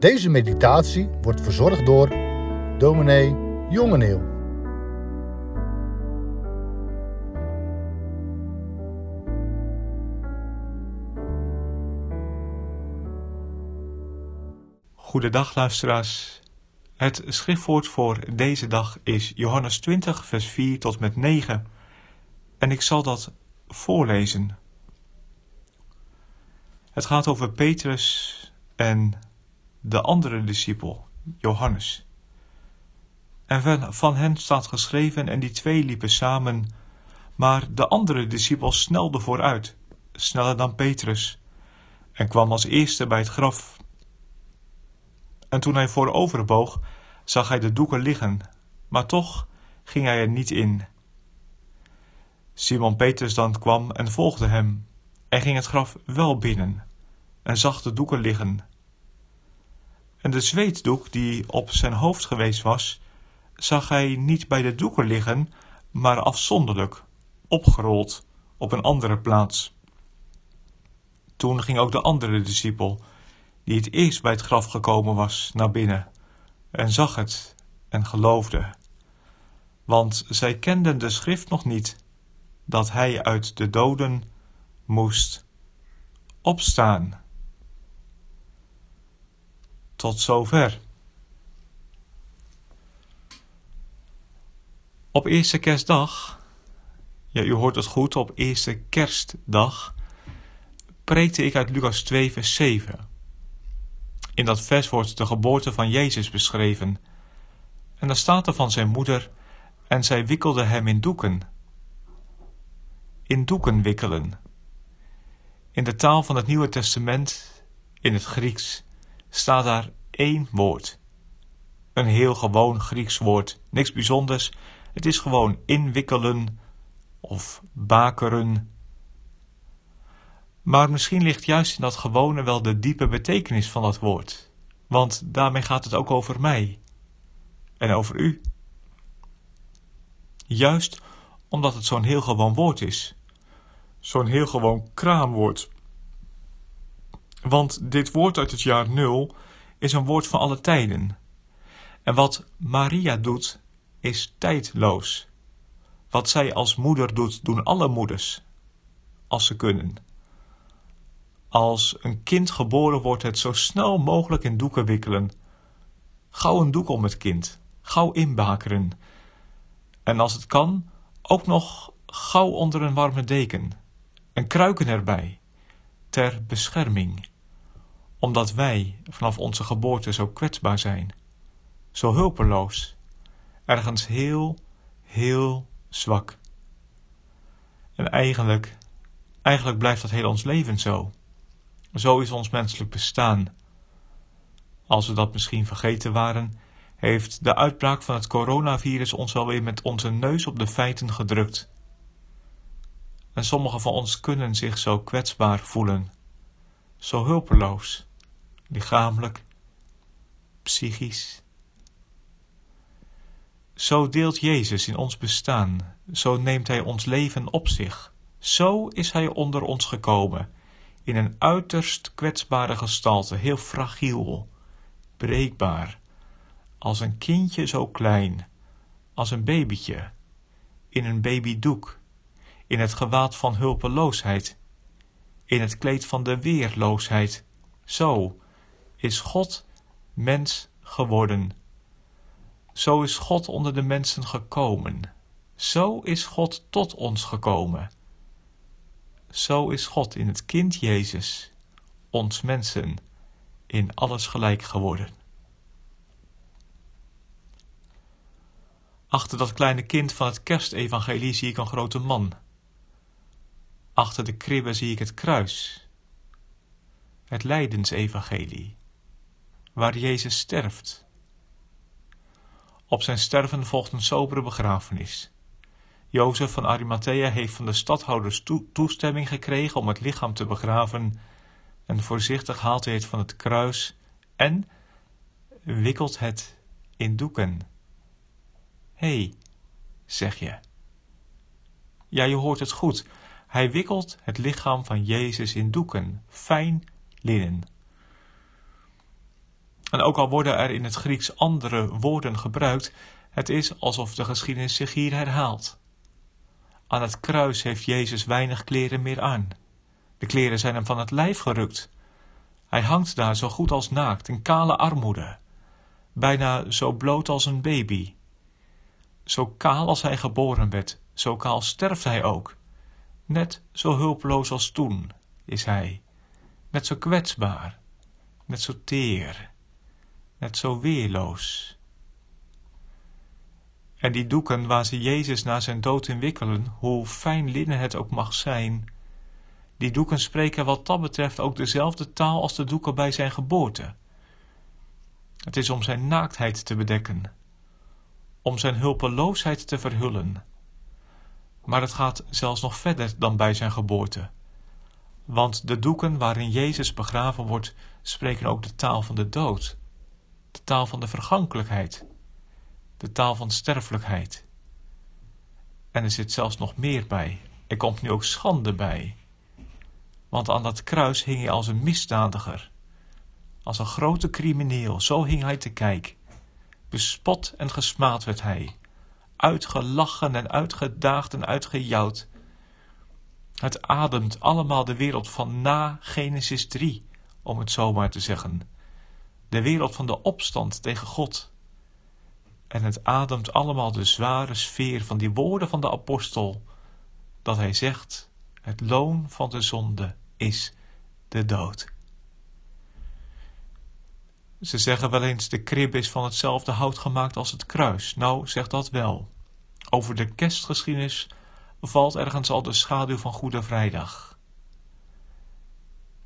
Deze meditatie wordt verzorgd door dominee Jongeneel. Goedendag luisteraars. Het schriftwoord voor deze dag is Johannes 20, vers 4 tot met 9. En ik zal dat voorlezen. Het gaat over Petrus en de andere discipel, Johannes. En van hen staat geschreven: En die twee liepen samen. Maar de andere discipel snelde vooruit, sneller dan Petrus, en kwam als eerste bij het graf. En toen hij vooroverboog, zag hij de doeken liggen, maar toch ging hij er niet in. Simon Petrus dan kwam en volgde hem, en ging het graf wel binnen, en zag de doeken liggen, en de zweetdoek die op zijn hoofd geweest was, zag hij niet bij de doeken liggen, maar afzonderlijk, opgerold, op een andere plaats. Toen ging ook de andere discipel, die het eerst bij het graf gekomen was, naar binnen en zag het en geloofde. Want zij kenden de schrift nog niet, dat hij uit de doden moest opstaan. Tot zover. Op eerste kerstdag, ja u hoort het goed, op eerste kerstdag preekte ik uit Lucas 2 vers 7. In dat vers wordt de geboorte van Jezus beschreven. En daar staat er van zijn moeder, en zij wikkelde hem in doeken. In doeken wikkelen. In de taal van het Nieuwe Testament, in het Grieks, staat daar één woord. Een heel gewoon Grieks woord, niks bijzonders. Het is gewoon inwikkelen of bakeren. Maar misschien ligt juist in dat gewone wel de diepe betekenis van dat woord. Want daarmee gaat het ook over mij en over u. Juist omdat het zo'n heel gewoon woord is. Zo'n heel gewoon kraamwoord. Want dit woord uit het jaar nul is een woord van alle tijden. En wat Maria doet, is tijdloos. Wat zij als moeder doet, doen alle moeders, als ze kunnen. Als een kind geboren wordt, het zo snel mogelijk in doeken wikkelen. Gauw een doek om het kind, gauw inbakeren. En als het kan, ook nog gauw onder een warme deken. En kruiken erbij ter bescherming, omdat wij vanaf onze geboorte zo kwetsbaar zijn, zo hulpeloos, ergens heel, heel zwak. En eigenlijk, eigenlijk blijft dat heel ons leven zo. Zo is ons menselijk bestaan. Als we dat misschien vergeten waren, heeft de uitbraak van het coronavirus ons alweer met onze neus op de feiten gedrukt. En sommigen van ons kunnen zich zo kwetsbaar voelen, zo hulpeloos, lichamelijk, psychisch. Zo deelt Jezus in ons bestaan, zo neemt Hij ons leven op zich, zo is Hij onder ons gekomen, in een uiterst kwetsbare gestalte, heel fragiel, breekbaar, als een kindje zo klein, als een babytje, in een babydoek in het gewaad van hulpeloosheid, in het kleed van de weerloosheid. Zo is God mens geworden. Zo is God onder de mensen gekomen. Zo is God tot ons gekomen. Zo is God in het kind Jezus, ons mensen, in alles gelijk geworden. Achter dat kleine kind van het kerstevangelie zie ik een grote man Achter de kribben zie ik het kruis, het lijdensevangelie, waar Jezus sterft. Op zijn sterven volgt een sobere begrafenis. Jozef van Arimathea heeft van de stadhouders toestemming gekregen om het lichaam te begraven en voorzichtig haalt hij het van het kruis en wikkelt het in doeken. Hé, hey, zeg je. Ja, je hoort het goed. Hij wikkelt het lichaam van Jezus in doeken, fijn linnen. En ook al worden er in het Grieks andere woorden gebruikt, het is alsof de geschiedenis zich hier herhaalt. Aan het kruis heeft Jezus weinig kleren meer aan. De kleren zijn hem van het lijf gerukt. Hij hangt daar zo goed als naakt in kale armoede, bijna zo bloot als een baby. Zo kaal als hij geboren werd, zo kaal sterft hij ook. Net zo hulpeloos als toen is hij. Net zo kwetsbaar. Net zo teer. Net zo weerloos. En die doeken waar ze Jezus na zijn dood in wikkelen, hoe fijn linnen het ook mag zijn, die doeken spreken wat dat betreft ook dezelfde taal als de doeken bij zijn geboorte. Het is om zijn naaktheid te bedekken, om zijn hulpeloosheid te verhullen maar het gaat zelfs nog verder dan bij zijn geboorte. Want de doeken waarin Jezus begraven wordt, spreken ook de taal van de dood, de taal van de vergankelijkheid, de taal van sterfelijkheid. En er zit zelfs nog meer bij. Er komt nu ook schande bij. Want aan dat kruis hing hij als een misdadiger, als een grote crimineel, zo hing hij te kijk. Bespot en gesmaad werd hij uitgelachen en uitgedaagd en uitgejouwd. Het ademt allemaal de wereld van na Genesis 3, om het zo maar te zeggen. De wereld van de opstand tegen God. En het ademt allemaal de zware sfeer van die woorden van de apostel, dat hij zegt: Het loon van de zonde is de dood. Ze zeggen wel eens: de krib is van hetzelfde hout gemaakt als het kruis. Nou, zeg dat wel. Over de kerstgeschiedenis valt ergens al de schaduw van Goede Vrijdag.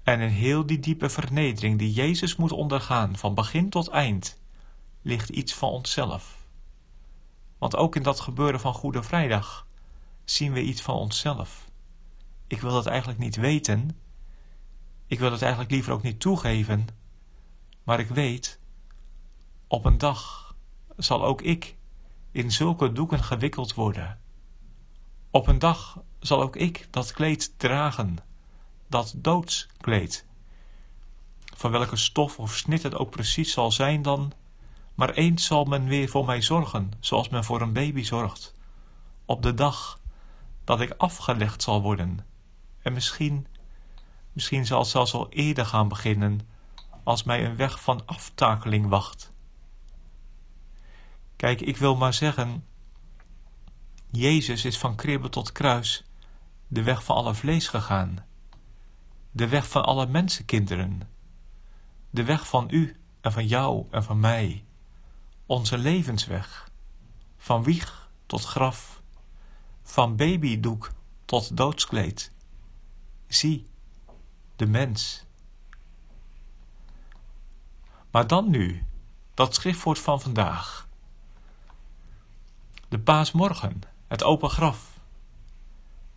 En in heel die diepe vernedering die Jezus moet ondergaan, van begin tot eind, ligt iets van onszelf. Want ook in dat gebeuren van Goede Vrijdag zien we iets van onszelf. Ik wil dat eigenlijk niet weten. Ik wil het eigenlijk liever ook niet toegeven maar ik weet, op een dag zal ook ik in zulke doeken gewikkeld worden. Op een dag zal ook ik dat kleed dragen, dat doodskleed. Van welke stof of snit het ook precies zal zijn dan, maar eens zal men weer voor mij zorgen, zoals men voor een baby zorgt. Op de dag dat ik afgelegd zal worden. En misschien, misschien zal het zelfs al eerder gaan beginnen als mij een weg van aftakeling wacht. Kijk, ik wil maar zeggen, Jezus is van kribbe tot kruis de weg van alle vlees gegaan, de weg van alle mensenkinderen, de weg van u en van jou en van mij, onze levensweg, van wieg tot graf, van babydoek tot doodskleed. Zie, de mens. Maar dan nu, dat schriftwoord van vandaag. De paasmorgen, het open graf.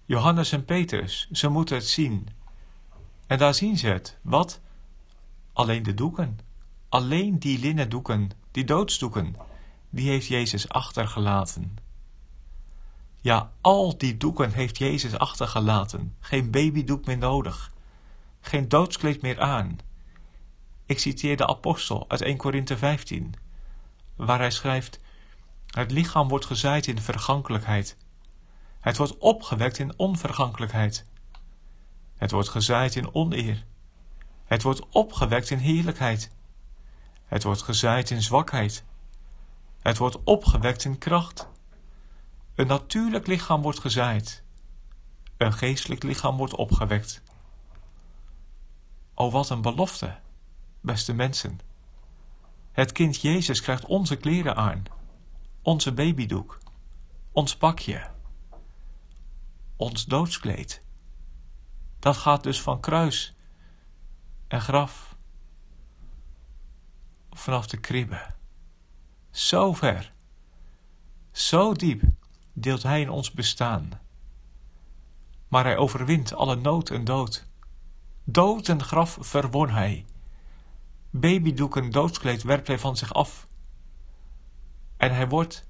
Johannes en Petrus, ze moeten het zien. En daar zien ze het. Wat? Alleen de doeken. Alleen die linnen doeken, die doodsdoeken, die heeft Jezus achtergelaten. Ja, al die doeken heeft Jezus achtergelaten. Geen babydoek meer nodig. Geen doodskleed meer aan. Ik citeer de apostel uit 1 Korinthe 15, waar hij schrijft: Het lichaam wordt gezaaid in vergankelijkheid. Het wordt opgewekt in onvergankelijkheid. Het wordt gezaaid in oneer. Het wordt opgewekt in heerlijkheid. Het wordt gezaaid in zwakheid. Het wordt opgewekt in kracht. Een natuurlijk lichaam wordt gezaaid. Een geestelijk lichaam wordt opgewekt. O wat een belofte! beste mensen. Het kind Jezus krijgt onze kleren aan, onze babydoek, ons pakje, ons doodskleed. Dat gaat dus van kruis en graf, vanaf de kribbe. Zo ver, zo diep deelt Hij in ons bestaan. Maar Hij overwint alle nood en dood. Dood en graf verwon Hij. Babydoeken doodskleed werpt hij van zich af. En hij wordt,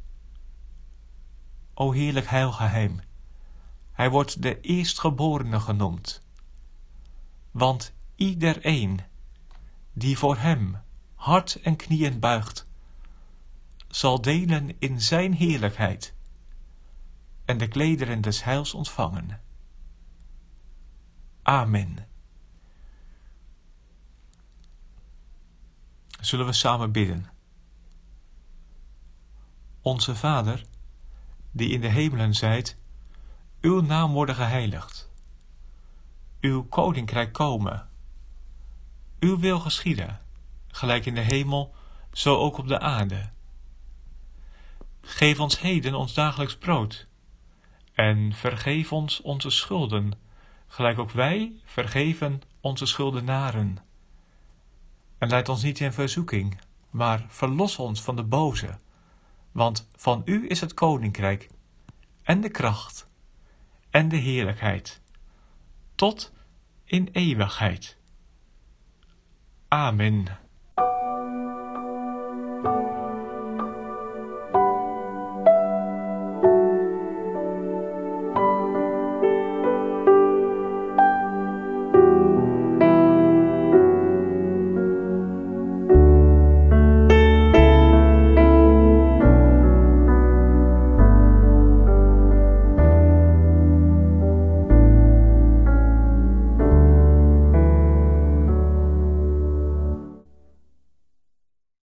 o heerlijk heilgeheim, hij wordt de eerstgeborene genoemd. Want iedereen die voor hem hart en knieën buigt, zal delen in zijn heerlijkheid en de klederen des heils ontvangen. Amen. Zullen we samen bidden? Onze Vader, die in de hemelen zijt, uw naam worden geheiligd. Uw koninkrijk komen. Uw wil geschieden, gelijk in de hemel, zo ook op de aarde. Geef ons heden ons dagelijks brood. En vergeef ons onze schulden, gelijk ook wij vergeven onze schuldenaren en leid ons niet in verzoeking, maar verlos ons van de boze. Want van u is het koninkrijk, en de kracht, en de heerlijkheid, tot in eeuwigheid. Amen.